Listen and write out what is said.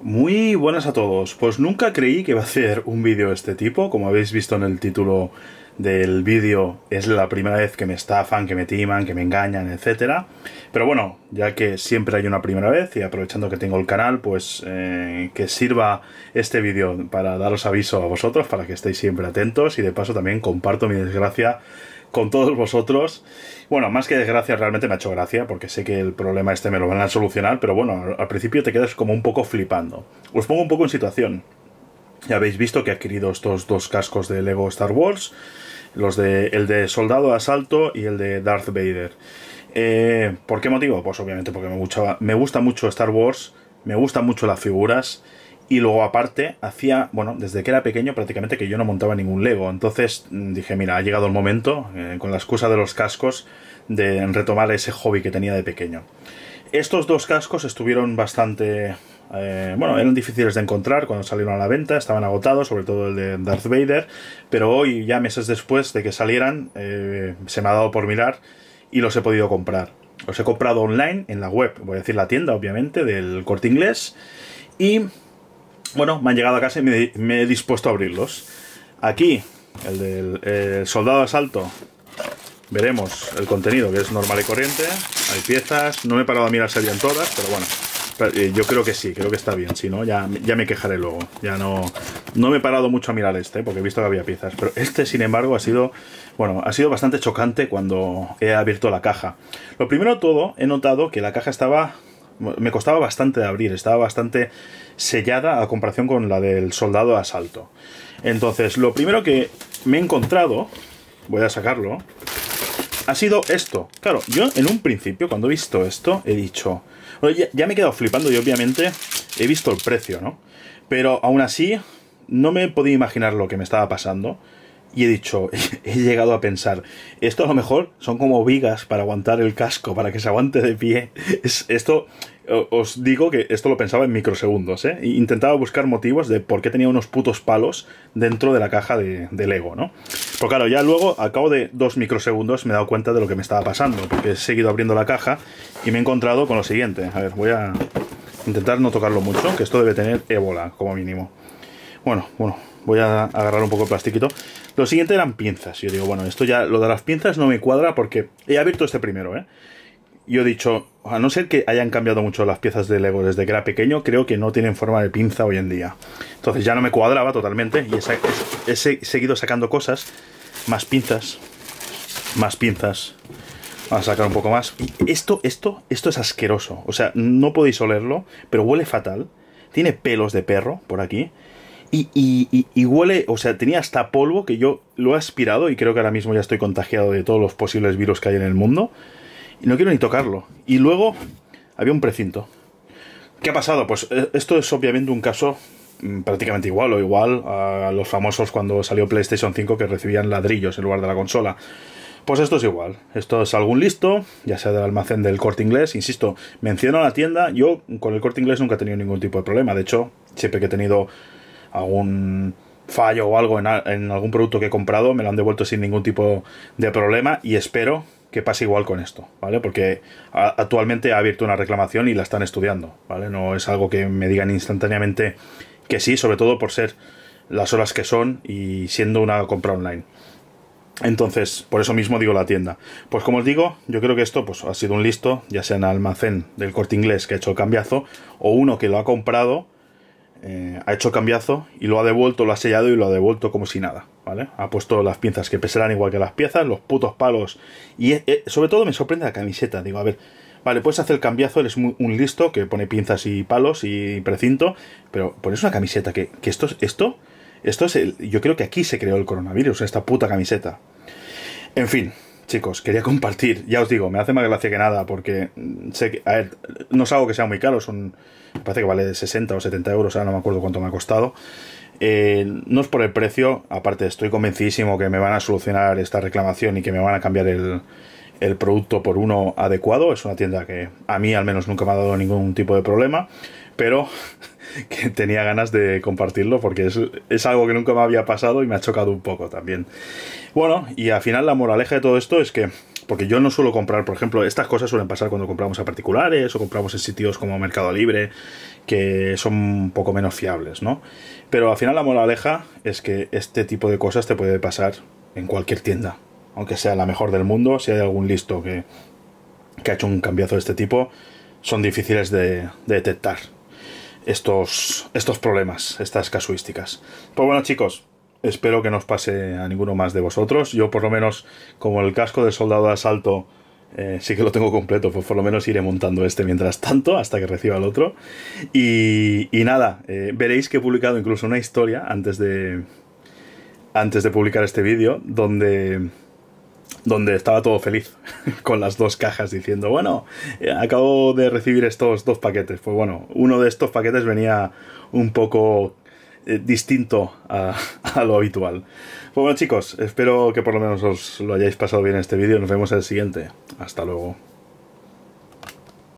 Muy buenas a todos, pues nunca creí que iba a hacer un vídeo de este tipo, como habéis visto en el título del vídeo es la primera vez que me estafan, que me timan, que me engañan, etcétera. Pero bueno, ya que siempre hay una primera vez y aprovechando que tengo el canal, pues eh, que sirva este vídeo para daros aviso a vosotros, para que estéis siempre atentos y de paso también comparto mi desgracia con todos vosotros. Bueno, más que desgracia, realmente me ha hecho gracia, porque sé que el problema este me lo van a solucionar, pero bueno, al principio te quedas como un poco flipando. Os pongo un poco en situación. Ya habéis visto que he adquirido estos dos cascos de Lego Star Wars, los de, el de Soldado de Asalto y el de Darth Vader. Eh, ¿Por qué motivo? Pues obviamente porque me, gusta, me gusta mucho Star Wars, me gustan mucho las figuras y luego aparte, hacía, bueno, desde que era pequeño prácticamente que yo no montaba ningún Lego. Entonces mm, dije, mira, ha llegado el momento, eh, con la excusa de los cascos, de retomar ese hobby que tenía de pequeño. Estos dos cascos estuvieron bastante... Eh, bueno, eran difíciles de encontrar cuando salieron a la venta, estaban agotados, sobre todo el de Darth Vader, pero hoy, ya meses después de que salieran, eh, se me ha dado por mirar y los he podido comprar. Los he comprado online en la web, voy a decir la tienda, obviamente, del corte inglés. Y bueno, me han llegado a casa y me, he dispuesto a abrirlos. Aquí, el del soldado de asalto, veremos el contenido, que es normal y corriente. Hay piezas, no me he parado a mirar si habían todas, pero bueno. Eh, yo creo que sí, creo que está bien. Si no, ya, ya me quejaré luego. Ya no, no me he parado mucho a mirar este, porque he visto que había piezas. Pero este, sin embargo, ha sido, bueno, ha sido bastante chocante cuando he abierto la caja. Lo primero todo, he notado que la caja estaba me costaba bastante de abrir, estaba bastante sellada a comparación con la del soldado de asalto. Entonces, lo primero que me he encontrado, voy a sacarlo, ha sido esto. Claro, yo en un principio, cuando he visto esto, he dicho... ya, me he quedado flipando y obviamente he visto el precio, ¿no? Pero aún así, no me podía imaginar lo que me estaba pasando y he dicho, he llegado a pensar, esto a lo mejor son como vigas para aguantar el casco, para que se aguante de pie. Es, esto, os digo que esto lo pensaba en microsegundos, ¿eh? Intentaba buscar motivos de por qué tenía unos putos palos dentro de la caja de, Lego, ¿no? Pero claro, ya luego, al cabo de dos microsegundos, me he dado cuenta de lo que me estaba pasando, porque he seguido abriendo la caja y me he encontrado con lo siguiente. A ver, voy a intentar no tocarlo mucho, que esto debe tener ébola, como mínimo. Bueno, bueno, Voy a agarrar un poco de plastiquito. Lo siguiente eran pinzas. Yo digo, bueno, esto ya, lo de las pinzas no me cuadra porque he abierto este primero, ¿eh? Yo he dicho, a no ser que hayan cambiado mucho las piezas de Lego desde que era pequeño, creo que no tienen forma de pinza hoy en día. Entonces ya no me cuadraba totalmente y he, seguido sacando cosas, más pinzas, más pinzas. Vamos a sacar un poco más. esto, esto, esto es asqueroso. O sea, no podéis olerlo, pero huele fatal. Tiene pelos de perro por aquí. Y, huele, o sea, tenía hasta polvo que yo lo he aspirado y creo que ahora mismo ya estoy contagiado de todos los posibles virus que hay en el mundo. Y no quiero ni tocarlo. Y luego había un precinto. ¿Qué ha pasado? Pues eh, esto es obviamente un caso mm, prácticamente igual o igual a los famosos cuando salió PlayStation 5 que recibían ladrillos en lugar de la consola. Pues esto es igual. Esto es algún listo, ya sea del almacén del corte inglés. Insisto, menciono la tienda. Yo con el corte inglés nunca he tenido ningún tipo de problema. De hecho, siempre que he tenido algún fallo o algo en, algún producto que he comprado, me lo han devuelto sin ningún tipo de problema y espero que pase igual con esto, ¿vale? Porque actualmente ha abierto una reclamación y la están estudiando, ¿vale? No es algo que me digan instantáneamente que sí, sobre todo por ser las horas que son y siendo una compra online. Entonces, por eso mismo digo la tienda. Pues como os digo, yo creo que esto pues, ha sido un listo, ya sea en almacén del corte inglés que ha hecho el cambiazo, o uno que lo ha comprado eh, ha hecho cambiazo y lo ha devuelto, lo ha sellado y lo ha devuelto como si nada, ¿vale? Ha puesto las pinzas que pesarán igual que las piezas, los putos palos y eh, eh, sobre todo me sorprende la camiseta, digo, a ver, vale, puedes hacer el cambiazo, eres un listo que pone pinzas y palos y precinto, pero pones una camiseta que, que esto, esto, esto es el, yo creo que aquí se creó el coronavirus, esta puta camiseta. En fin, chicos, quería compartir. Ya os digo, me hace más gracia que nada porque mm, sé no es algo que sea muy caro, son, parece que vale 60 o 70 euros, ahora no me acuerdo cuánto me ha costado. Eh, no es por el precio, aparte estoy convencidísimo que me van a solucionar esta reclamación y que me van a cambiar el producto por uno adecuado. Es una tienda que a mí al menos nunca me ha dado ningún tipo de problema pero que tenía ganas de compartirlo porque es, algo que nunca me había pasado y me ha chocado un poco también. Bueno, y al final la moraleja de todo esto es que, porque yo no suelo comprar, por ejemplo, estas cosas suelen pasar cuando compramos a particulares o compramos en sitios como Mercado Libre, que son un poco menos fiables, ¿no? Pero al final la moraleja es que este tipo de cosas te puede pasar en cualquier tienda, aunque sea la mejor del mundo, si hay algún listo que, ha hecho un cambiazo de este tipo, son difíciles de detectar estos, estos problemas, estas casuísticas. Pues bueno, chicos, espero que no os pase a ninguno más de vosotros. Yo, por lo menos, como el casco de soldado de asalto eh, sí que lo tengo completo, pues por lo menos iré montando este mientras tanto, hasta que reciba el otro. Y, nada, eh, veréis que he publicado incluso una historia antes de, antes de publicar este vídeo, donde donde estaba todo feliz con las dos cajas diciendo, bueno, eh, acabo de recibir estos dos paquetes. Pues bueno, uno de estos paquetes venía un poco eh, distinto a, lo habitual. Pues bueno chicos, espero que por lo menos os lo hayáis pasado bien este vídeo. Nos vemos en el siguiente. Hasta luego.